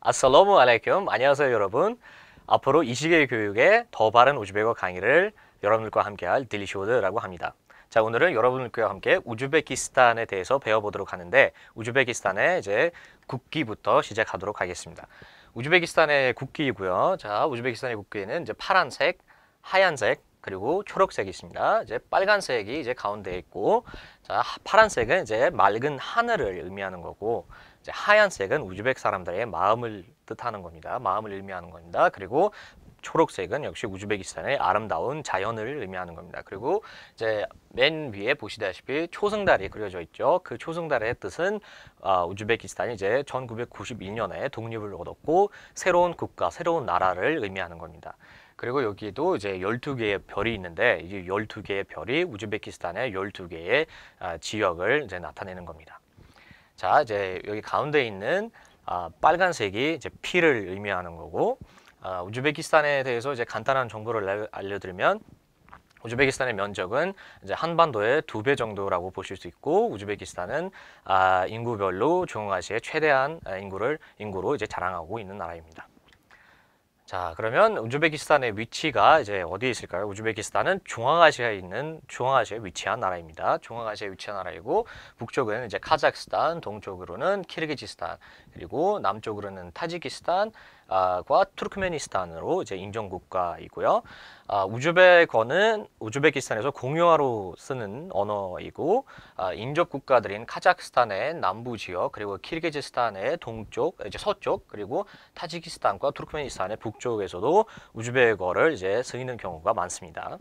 아살라무 알라이쿰 안녕하세요 여러분 앞으로 이 시계 교육의 더 바른 우즈베어 강의를 여러분들과 함께할 딜리쇼드라고 합니다 자 오늘은 여러분들과 함께 우즈베키스탄에 대해서 배워보도록 하는데 우즈베키스탄의 이제 국기부터 시작하도록 하겠습니다 우즈베키스탄의 국기이고요 자 우즈베키스탄의 국기에는 이제 파란색 하얀색 그리고 초록색이 있습니다. 이제 빨간색이 이제 가운데 있고, 자 파란색은 이제 맑은 하늘을 의미하는 거고, 하얀색은 우즈벡 사람들의 마음을 뜻하는 겁니다. 마음을 의미하는 겁니다. 그리고 초록색은 역시 우즈베키스탄의 아름다운 자연을 의미하는 겁니다. 그리고 이제 맨 위에 보시다시피 초승달이 그려져 있죠. 그 초승달의 뜻은 아, 우즈베키스탄이 이제 1992년에 독립을 얻었고 새로운 국가, 새로운 나라를 의미하는 겁니다. 그리고 여기에도 이제 열두 개의 별이 있는데 이 열두 개의 별이 우즈베키스탄의 열두 개의 아, 지역을 이제 나타내는 겁니다. 자, 이제 여기 가운데 있는 아, 빨간색이 이제 피를 의미하는 거고 아, 우즈베키스탄에 대해서 이제 간단한 정보를 알려드리면 우즈베키스탄의 면적은 이제 한반도의 두 배 정도라고 보실 수 있고 우즈베키스탄은 아, 인구별로 중앙아시아의 최대한 아, 인구를 인구로 이제 자랑하고 있는 나라입니다. 자 그러면 우즈베키스탄의 위치가 이제 어디에 있을까요? 우즈베키스탄은 중앙아시아에 있는 중앙아시아에 위치한 나라입니다. 중앙아시아에 위치한 나라이고 북쪽은 이제 카자흐스탄, 동쪽으로는 키르기지스탄 그리고 남쪽으로는 타지키스탄과 투르크메니스탄으로 이제 인정 국가이고요. 아, 우즈베거는 우즈베키스탄에서 공용어로 쓰는 언어이고 아, 인접 국가들인 카자흐스탄의 남부 지역 그리고 키르기즈스탄의 동쪽 이제 서쪽 그리고 타지키스탄과 투르크메니스탄의 북쪽에서도 우즈베거를 이제 쓰이는 경우가 많습니다.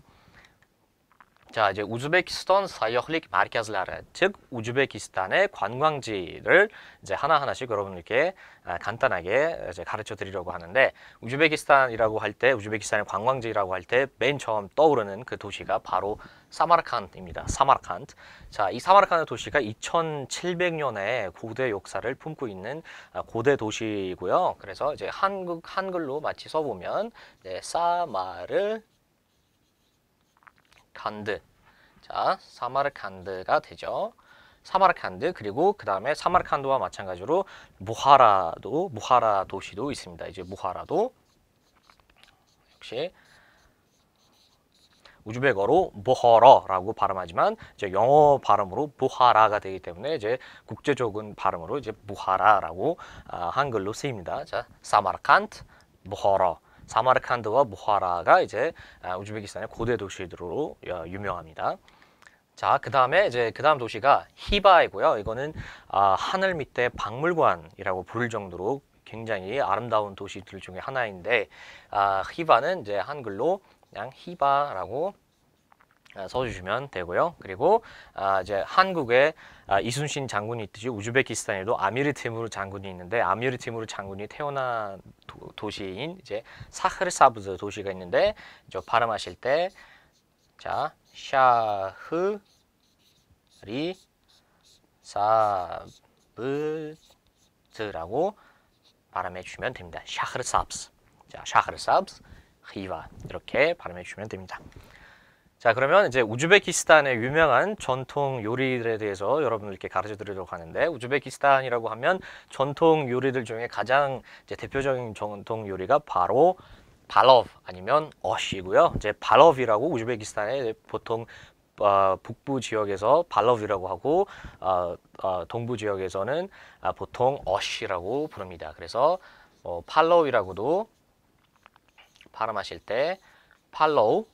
자, 이제 우즈베키스탄 사이어흘릭 마르카즈라르, 즉 우즈베키스탄의 관광지를 이제 하나하나씩 여러분들께 아, 간단하게 이제 가르쳐 드리려고 하는데 우즈베키스탄이라고 할 때 우즈베키스탄의 관광지라고 할 때 맨 처음 떠오르는 그 도시가 바로 사마르칸입니다. 사마르칸트. 자, 이 사마르칸의 도시가 2700년의 고대 역사를 품고 있는 아, 고대 도시고요. 이 그래서 이제 한국 한글로 마치 써 보면 네, 사마르 간드. 자, 사마르칸드가 되죠. 사마르칸드 그리고 그 다음에 사마르칸드와 마찬가지로 무하라도 무하라 도시도 있습니다. 이제 무하라도 역시 우즈벡어로 보허러라고 발음하지만 이제 영어 발음으로 보하라가 되기 때문에 이제 국제적인 발음으로 이제 보하라라고 아, 한글로 쓰입니다. 자, 사마르칸트, 보허러 사마르칸드와 보하라가 이제 아, 우즈베키스탄의 고대 도시들로 어, 유명합니다. 자, 그 다음에 이제 그 다음 도시가 히바이고요. 이거는 아, 하늘 밑에 박물관이라고 부를 정도로 굉장히 아름다운 도시들 중에 하나인데 아, 히바는 이제 한글로 그냥 히바라고 써주시면 아, 되고요. 그리고 아, 이제 한국에 아, 이순신 장군이 있듯이 우즈베키스탄에도 아미르 팀으로 장군이 있는데 아미르 팀으로 장군이 태어난 도, 시인 이제 사흐르사브즈 도시가 있는데 저 발음하실 때 자 샤흐리 사브즈라고 발음해 주면 됩니다. 샤흐르사브즈 자 샤흐르사브즈 히와 이렇게 발음해 주시면 됩니다. 자 그러면 이제 우즈베키스탄의 유명한 전통 요리들에 대해서 여러분들께 가르쳐 드리도록 하는데 우즈베키스탄이라고 하면 전통 요리들 중에 가장 이제 대표적인 전통 요리가 바로 발업 아니면 어시고요. 이제 발업이라고 우즈베키스탄의 보통 어, 북부 지역에서 발럽이라고 하고 어, 어, 동부 지역에서는 아, 보통 어시라고 부릅니다. 그래서 어, 팔로우이라고도 발음하실때 팔로우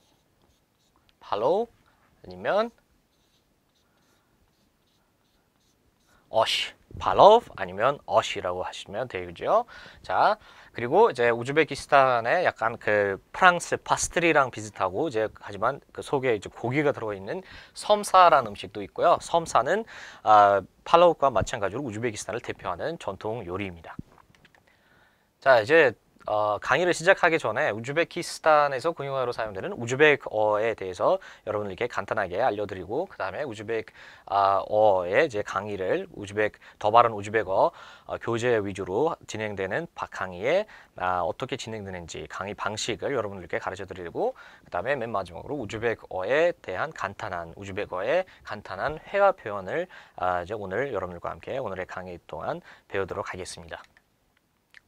follow 아니면 어시 팔로 아니면 어시라고 하시면 되죠. 겠 자, 그리고 이제 우즈베키스탄의 약간 그 프랑스 파스트리랑 비슷하고 이제 하지만 그 속에 이제 고기가 들어있는 섬사라는 음식도 있고요. 섬사는 아, 팔로우과 마찬가지로 우즈베키스탄을 대표하는 전통 요리입니다. 자, 이제 어, 강의를 시작하기 전에 우즈베키스탄에서 공용어로 사용되는 우즈벡어에 대해서 여러분들께 간단하게 알려드리고 그 다음에 우즈벡어의 아, 이제 강의를 우즈벡 더 바른 우즈벡어 어, 교재 위주로 진행되는 박 강의에 아, 어떻게 진행되는지 강의 방식을 여러분들께 가르쳐드리고 그 다음에 맨 마지막으로 우즈벡어에 대한 간단한 우즈벡어의 간단한 회화 표현을 아, 이제 오늘 여러분들과 함께 오늘의 강의 동안 배우도록 하겠습니다.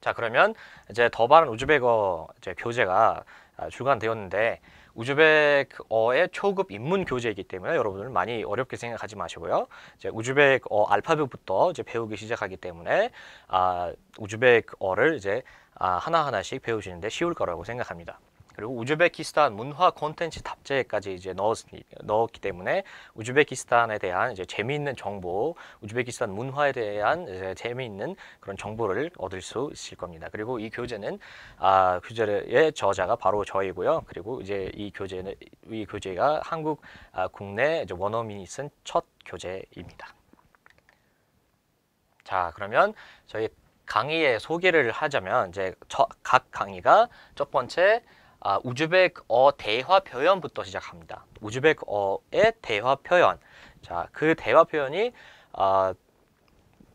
자 그러면 이제 더 바른 우즈베거 이제 교재가 출간되었는데 아, 우즈벡어의 초급 입문 교재이기 때문에 여러분들 많이 어렵게 생각하지 마시고요. 이제 우즈벡어 알파벳부터 이제 배우기 시작하기 때문에 아, 우즈벡어를 이제 아, 하나하나씩 배우시는데 쉬울 거라고 생각합니다. 그리고 우즈베키스탄 문화 콘텐츠 답제까지 이제 넣었, 넣었기 때문에 우즈베키스탄에 대한 이제 재미있는 정보, 우즈베키스탄 문화에 대한 이제 재미있는 그런 정보를 얻을 수 있을 겁니다. 그리고 이 교재는 아, 그 교재의 저자가 바로 저이고요. 그리고 이제 이 교재는 이 교재가 한국 아, 국내 이제 원어민이 쓴 첫 교재입니다. 자, 그러면 저희 강의의 소개를 하자면 이제 저, 각 강의가 첫 번째 아, 우즈벡어 대화 표현부터 시작합니다. 우즈벡어의 대화 표현. 자, 그 대화 표현이 아,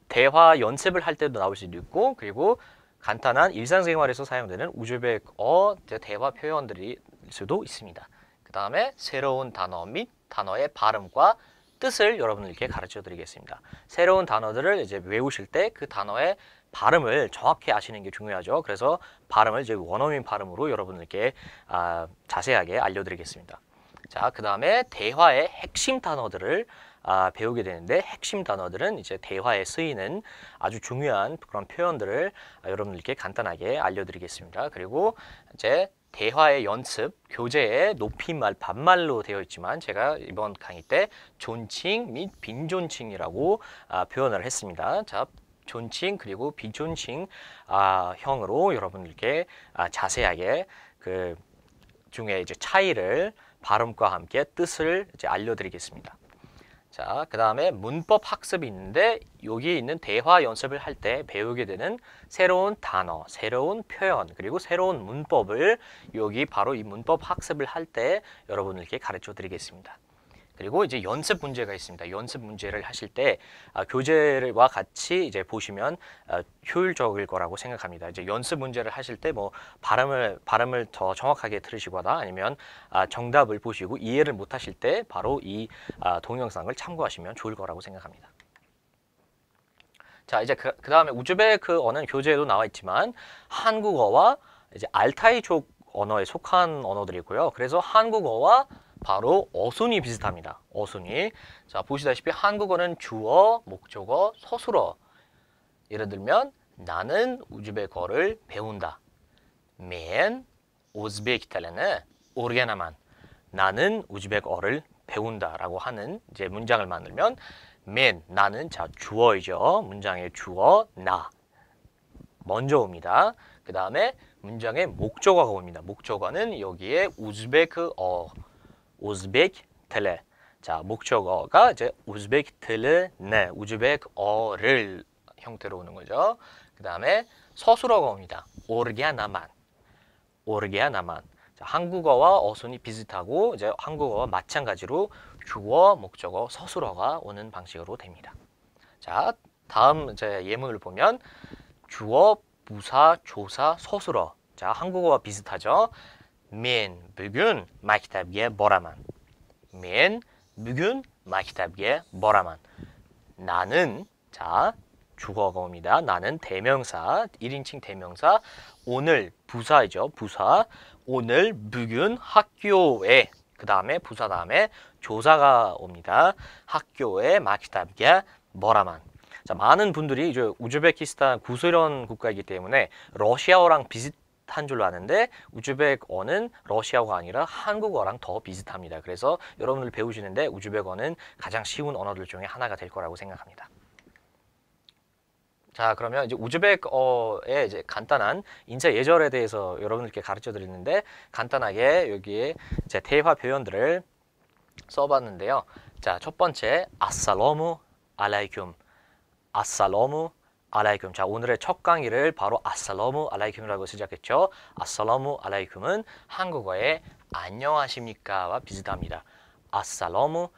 대화 연습을 할 때도 나올 수도 있고 그리고 간단한 일상생활에서 사용되는 우즈벡어 대화 표현들일 수도 있습니다. 그 다음에 새로운 단어 및 단어의 발음과 뜻을 여러분들께 가르쳐 드리겠습니다. 새로운 단어들을 이제 외우실 때 그 단어의 발음을 정확히 아시는 게 중요하죠. 그래서 발음을 이제 원어민 발음으로 여러분들께 아, 자세하게 알려드리겠습니다. 자, 그 다음에 대화의 핵심 단어들을 아, 배우게 되는데 핵심 단어들은 이제 대화에 쓰이는 아주 중요한 그런 표현들을 아, 여러분들께 간단하게 알려드리겠습니다. 그리고 이제 대화의 연습, 교재에 높임말, 반말로 되어 있지만 제가 이번 강의 때 존칭 및 빈존칭이라고 아, 표현을 했습니다. 자, 존칭 그리고 비존칭 아, 형으로 여러분들께 아, 자세하게 그 중에 이제 차이를 발음과 함께 뜻을 이제 알려드리겠습니다. 자, 그 다음에 문법 학습이 있는데 여기에 있는 대화 연습을 할 때 배우게 되는 새로운 단어, 새로운 표현, 그리고 새로운 문법을 여기 바로 이 문법 학습을 할 때 여러분들께 가르쳐 드리겠습니다. 그리고 이제 연습 문제가 있습니다. 연습 문제를 하실 때 아, 교재와 같이 이제 보시면 아, 효율적일 거라고 생각합니다. 이제 연습 문제를 하실 때 뭐 발음을 발음을 더 정확하게 들으시거나 아니면 아, 정답을 보시고 이해를 못 하실 때 바로 이 아, 동영상을 참고하시면 좋을 거라고 생각합니다. 자 이제 그, 그 다음에 우즈베크어는 교재에도 나와 있지만 한국어와 이제 알타이족 언어에 속한 언어들이고요. 그래서 한국어와 바로 어순이 비슷합니다. 어순이. 자, 보시다시피 한국어는 주어, 목적어, 서술어. 예를 들면 나는 우즈베거를 배운다. 맨 우즈베키 탈레네 오르게나만. 나는 우즈베어를 배운다라고 하는 이제 문장을 만들면 맨 나는 자 주어이죠. 문장의 주어 나 먼저 옵니다. 그 다음에 문장의 목적어가 옵니다. 목적어는 여기에 우즈베크어 u 즈벡 e 레 자, 목적어가 이제 우즈벡 틀레 네, 우즈벡어를 형태로 오는 거죠. 그 다음에 서술어가 옵니다. 오르게아나만. 오르게아나만. 자, 한국어와 어순이 비슷하고 이제 한국어와 마찬가지로 주어, 목적어, 서술어가 오는 방식으로 됩니다. 자, 다음 이제 예문을 보면 주어, 부사, 조사, 서술어. 자, 한국어와 비슷하죠. men bugun maktabga boraman men bugun maktabga boraman 나는 자주어옵니다 나는 대명사, 1인칭 대명사 오늘 부사이죠. 부사 오늘 부균 학교에 그 다음에 부사 다음에 조사가 옵니다. 학교에 마키탑게 뭐라만 자 많은 분들이 이제 우즈베키스탄 구소련 국가이기 때문에 러시아어랑 비슷 한 줄로 아는데 우즈벡어는 러시아어가 아니라 한국어랑 더 비슷합니다. 그래서 여러분들 배우시는데 우즈벡어는 가장 쉬운 언어들 중에 하나가 될 거라고 생각합니다. 자 그러면 이제 우즈벡어의 이제 간단한 인사 예절에 대해서 여러분들께 가르쳐 드리는데 간단하게 여기에 제 대화 표현들을 써봤는데요. 자첫 번째 아살로무 알라이쿰 아살로무 알라이쿰. 자, 오늘의 첫 강의를 바로 아살라무 알라이쿰이라고 시작했죠. 아살라무 알라이쿰은 한국어의 안녕하십니까와 비슷합니다. 아살라무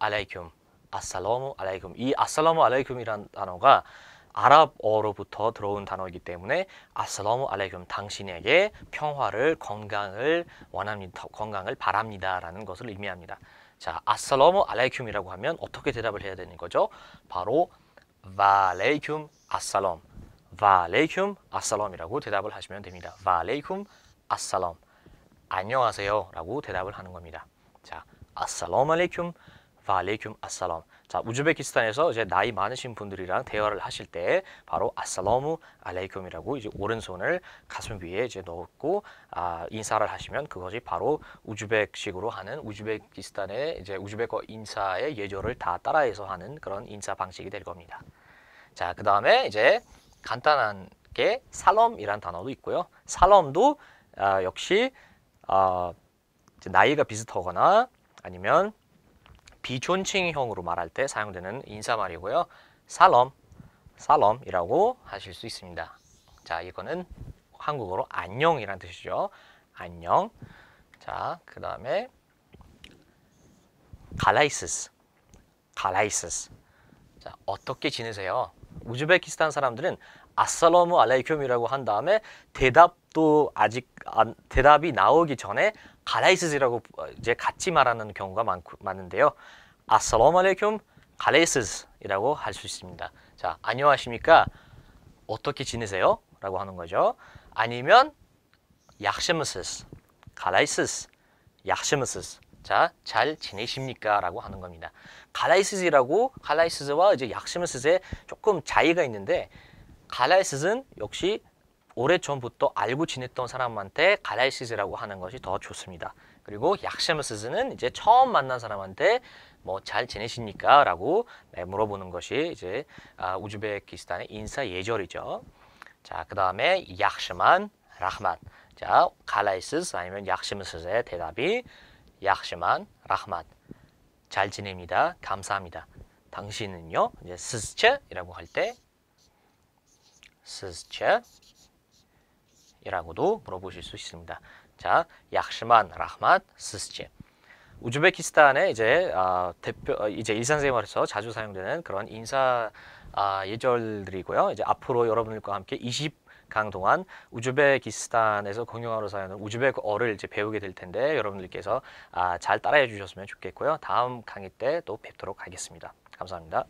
알라이쿰. 아살라무 알라이쿰. 이 아살라무 알라이쿰이란 단어가 아랍어로부터 들어온 단어이기 때문에 아살라무 알라이쿰 당신에게 평화를 건강을 원합니다. 건강을 바랍니다라는 것을 의미합니다. 자, 아살라무 알라이쿰이라고 하면 어떻게 대답을 해야 되는 거죠? 바로 발레이쿰 assalam. v a l e assalam이라고 대답을 하시면 됩니다. v a l e assalam. 안녕하세요 라고 대답을 하는 겁니다. 자, a s s a l a m alaikum, v a l e assalam. 자, 우즈베키스탄에서 이제 나이 많으신 분들이랑 대화를 하실 때 바로 assalamu alaikum이라고 이제 오른손을 가슴 위에 이제 넣고 아, 인사를 하시면 그것이 바로 우즈벡식으로 하는 우즈베키스탄의 이제 우즈벡어 인사의 예절을 다 따라해서 하는 그런 인사 방식이 될 겁니다. 자, 그 다음에 이제 간단한 게 살럼이란 단어도 있고요. 살럼도 아, 역시 아, 나이가 비슷하거나 아니면 비존칭형으로 말할 때 사용되는 인사말이고요. 살럼, 살럼이라고 하실 수 있습니다. 자, 이거는 한국어로 안녕이란 뜻이죠. 안녕. 자, 그 다음에 갈라이스스, 갈라이스스. 자, 어떻게 지내세요? 우즈베키스탄 사람들은 아살라무 알라이켐이라고 한 다음에 대답도 아직 대답이 나오기 전에 갈라이스즈라고 어, 이제 같이 말하는 경우가 많고, 많은데요. 아살라무 알라이켐 갈라이스즈라고할 수 있습니다. 자, 안녕하십니까? 어떻게 지내세요? 라고 하는 거죠. 아니면 약심스스, 시 갈라이스스, 약심스스 시 자, 잘 지내십니까? 라고 하는 겁니다. 갈라이스즈라고 갈라이스즈와 이제 약시메스즈에 조금 차이가 있는데 갈라이스즈는 역시 오래전부터 알고 지냈던 사람한테 갈라이스즈라고 하는 것이 더 좋습니다. 그리고 약시메스즈는 이제 처음 만난 사람한테 뭐 잘 지내십니까? 라고 네, 물어보는 것이 이제 아, 우즈베키스탄의 인사 예절이죠. 자, 그 다음에 약시만, 라흐만. 자, 갈라이스즈 아니면 약시메스즈의 대답이 y a 만 s h i 잘 지냅니다. 감사합니다. 당신은요? 이제 스즈체이라고 할 때스스체이라고도 물어보실 수 있습니다. 자, y a 만 s h i m 스즈체. 우즈베키스탄의 이제 아, 어, 대표 이제 일상생활에서 자주 사용되는 그런 인사 아, 예절들이고요. 이제 앞으로 여러분들과 함께 20 강동안 우즈베키스탄에서 공용어로 사용하는 우즈베크어를 이제 배우게 될 텐데 여러분들께서 아, 잘 따라해 주셨으면 좋겠고요. 다음 강의 때 또 뵙도록 하겠습니다. 감사합니다.